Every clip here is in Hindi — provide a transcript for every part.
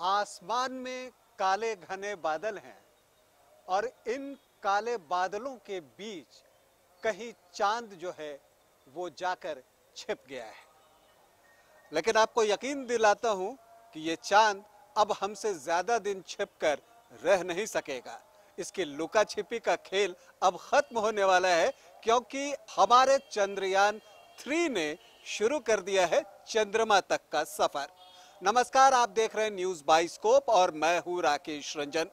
आसमान में काले घने बादल हैं और इन काले बादलों के बीच कहीं चांद जो है वो जाकर छिप गया है लेकिन आपको यकीन दिलाता हूं कि ये चांद अब हमसे ज्यादा दिन छिपकर रह नहीं सकेगा इसकी लुका छिपी का खेल अब खत्म होने वाला है क्योंकि हमारे चंद्रयान थ्री ने शुरू कर दिया है चंद्रमा तक का सफर नमस्कार आप देख रहे हैं न्यूज बाइस्कोप और मैं हूं राकेश रंजन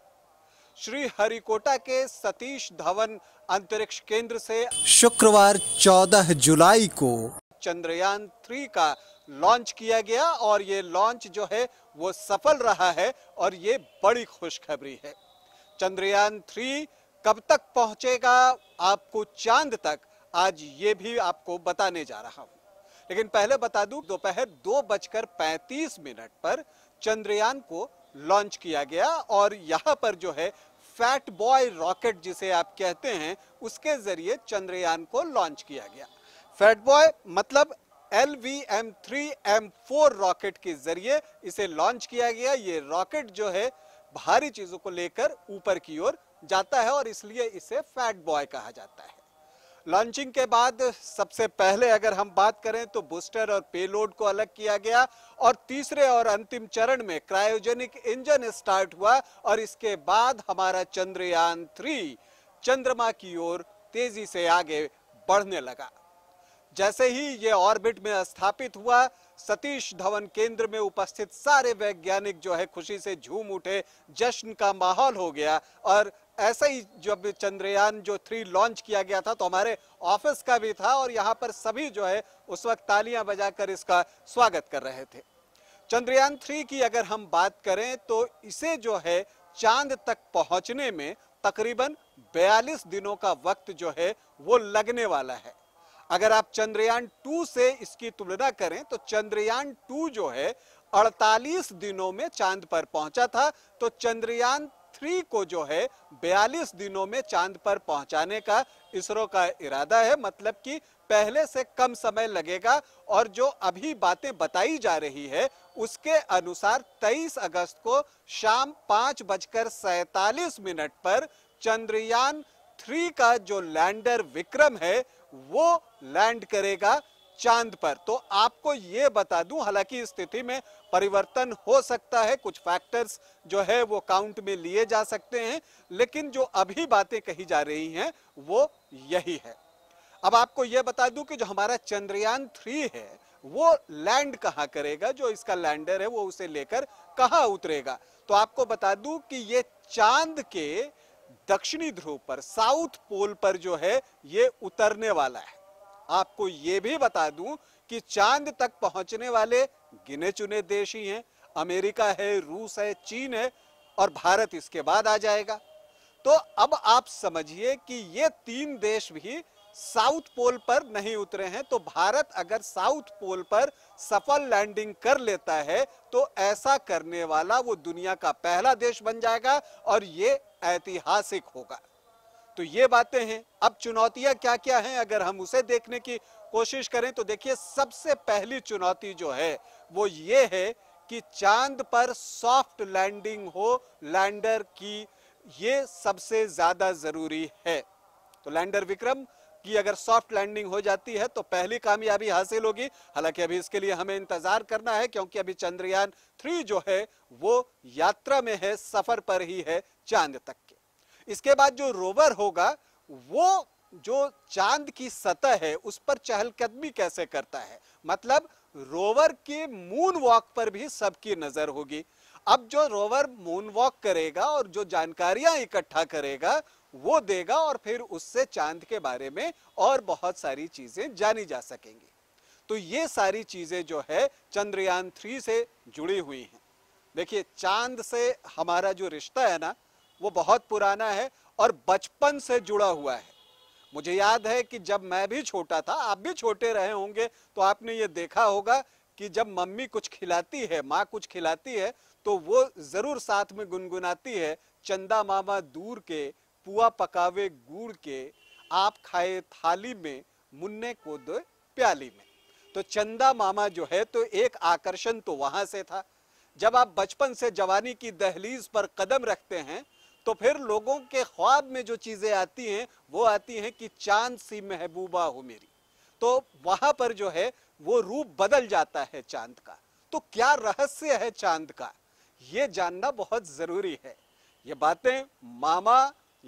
श्री हरिकोटा के सतीश धवन अंतरिक्ष केंद्र से शुक्रवार 14 जुलाई को चंद्रयान थ्री का लॉन्च किया गया और ये लॉन्च जो है वो सफल रहा है और ये बड़ी खुशखबरी है चंद्रयान थ्री कब तक पहुंचेगा आपको चांद तक आज ये भी आपको बताने जा रहा हूं लेकिन पहले बता दूं दोपहर दो बजकर पैंतीस मिनट पर चंद्रयान को लॉन्च किया गया और यहां पर जो है फैट बॉय रॉकेट जिसे आप कहते हैं उसके जरिए चंद्रयान को लॉन्च किया गया फैट बॉय मतलब L V M three M four rocket के जरिए इसे लॉन्च किया गया ये रॉकेट जो है भारी चीजों को लेकर ऊपर की ओर जाता है और इसलिए इसे फैट बॉय कहा जाता है लॉन्चिंग के बाद सबसे पहले अगर हम बात करें तो बूस्टर और पेलोड को अलग किया गया और तीसरे और अंतिम चरण में क्रायोजेनिक इंजन स्टार्ट हुआ और इसके बाद हमारा चंद्रयान थ्री चंद्रमा की ओर तेजी से आगे बढ़ने लगा जैसे ही ये ऑर्बिट में स्थापित हुआ सतीश धवन केंद्र में उपस्थित सारे वैज्ञानिक जो है खुशी से झूम उठे जश्न का माहौल हो गया और ऐसा ही जब चंद्रयान जो थ्री लॉन्च किया गया था तो हमारे ऑफिस का भी था और यहाँ पर सभी जो है उस वक्त तालियां बजाकर इसका स्वागत कर रहे थे चंद्रयान थ्री की अगर हम बात करें तो इसे जो है चांद तक पहुंचने में तकरीबन 42 दिनों का वक्त जो है वो लगने वाला है अगर आप चंद्रयान टू से इसकी तुलना करें तो चंद्रयान टू जो है 48 दिनों में चांद पर पहुंचा था तो चंद्रयान थ्री को जो है बयालीस दिनों में चांद पर पहुंचाने का इसरो का इरादा है मतलब कि पहले से कम समय लगेगा और जो अभी बातें बताई जा रही है उसके अनुसार 23 अगस्त को शाम पांच बजकर सैतालीस मिनट पर चंद्रयान थ्री का जो लैंडर विक्रम है वो लैंड करेगा चांद पर तो आपको ये बता दूं हालांकि स्थिति में परिवर्तन हो सकता है कुछ फैक्टर्स जो है वो काउंट में लिए जा सकते हैं लेकिन जो अभी बातें कही जा रही हैं वो यही है अब आपको ये बता दूं कि जो हमारा चंद्रयान थ्री है वो लैंड कहाँ करेगा जो इसका लैंडर है वो उसे लेकर कहाँ उतरेगा तो आपको बता दूं कि ये चांद के दक्षिणी ध्रुव पर साउथ पोल पर जो है ये उतरने वाला है आपको ये भी बता दूं कि चांद तक पहुंचने वाले गिने चुने देश ही हैं अमेरिका है रूस है चीन है और भारत इसके बाद आ जाएगा तो अब आप समझिए कि ये तीन देश भी साउथ पोल पर नहीं उतरे हैं तो भारत अगर साउथ पोल पर सफल लैंडिंग कर लेता है तो ऐसा करने वाला वो दुनिया का पहला देश बन जाएगा और ये ऐतिहासिक होगा तो ये बातें हैं अब चुनौतियां क्या क्या हैं अगर हम उसे देखने की कोशिश करें तो देखिए सबसे पहली चुनौती जो है वो ये है कि चांद पर सॉफ्ट लैंडिंग हो लैंडर की ये सबसे ज्यादा जरूरी है तो लैंडर विक्रम की अगर सॉफ्ट लैंडिंग हो जाती है तो पहली कामयाबी हासिल होगी हालांकि अभी इसके लिए हमें इंतजार करना है क्योंकि अभी चंद्रयान थ्री जो है वो यात्रा में है सफर पर ही है चांद तक इसके बाद जो रोवर होगा वो जो चांद की सतह है उस पर चहलकदमी कैसे करता है मतलब रोवर के मून वॉक पर भी सबकी नजर होगी अब जो रोवर मून वॉक करेगा और जो जानकारियां इकट्ठा करेगा वो देगा और फिर उससे चांद के बारे में और बहुत सारी चीजें जानी जा सकेंगी तो ये सारी चीजें जो है चंद्रयान थ्री से जुड़ी हुई हैं देखिए चांद से हमारा जो रिश्ता है ना वो बहुत पुराना है और बचपन से जुड़ा हुआ है मुझे याद है कि जब मैं भी छोटा था आप भी छोटे रहे होंगे तो आपने ये देखा होगा कि जब मम्मी कुछ खिलाती है माँ कुछ खिलाती है तो वो ज़रूर साथ में गुनगुनाती है चंदा मामा दूर के पुआ पकावे गुड़ के आप खाए थाली में मुन्ने को दो प्याली में तो चंदा मामा जो है तो एक आकर्षण तो वहां से था जब आप बचपन से जवानी की दहलीज पर कदम रखते हैं तो फिर लोगों के ख्वाब में जो चीज़ें आती हैं वो आती हैं कि चांद सी महबूबा हो मेरी तो वहां पर जो है वो रूप बदल जाता है चांद का तो क्या रहस्य है चांद का ये जानना बहुत ज़रूरी है ये बातें मामा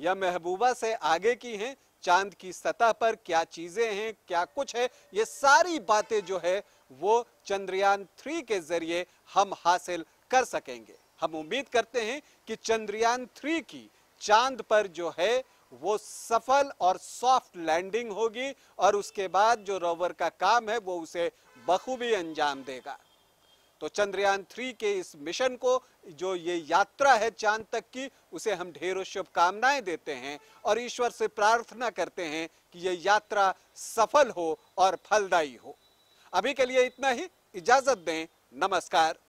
या महबूबा से आगे की हैं चांद की सतह पर क्या चीज़ें हैं क्या कुछ है ये सारी बातें जो है वो चंद्रयान थ्री के ज़रिए हम हासिल कर सकेंगे हम उम्मीद करते हैं कि चंद्रयान थ्री की चांद पर जो है वो सफल और सॉफ्ट लैंडिंग होगी और उसके बाद जो रोवर का काम है वो उसे बखूबी अंजाम देगा तो चंद्रयान थ्री के इस मिशन को जो ये यात्रा है चांद तक की उसे हम ढेरों शुभकामनाएं देते हैं और ईश्वर से प्रार्थना करते हैं कि ये यात्रा सफल हो और फलदायी हो अभी के लिए इतना ही इजाजत दें नमस्कार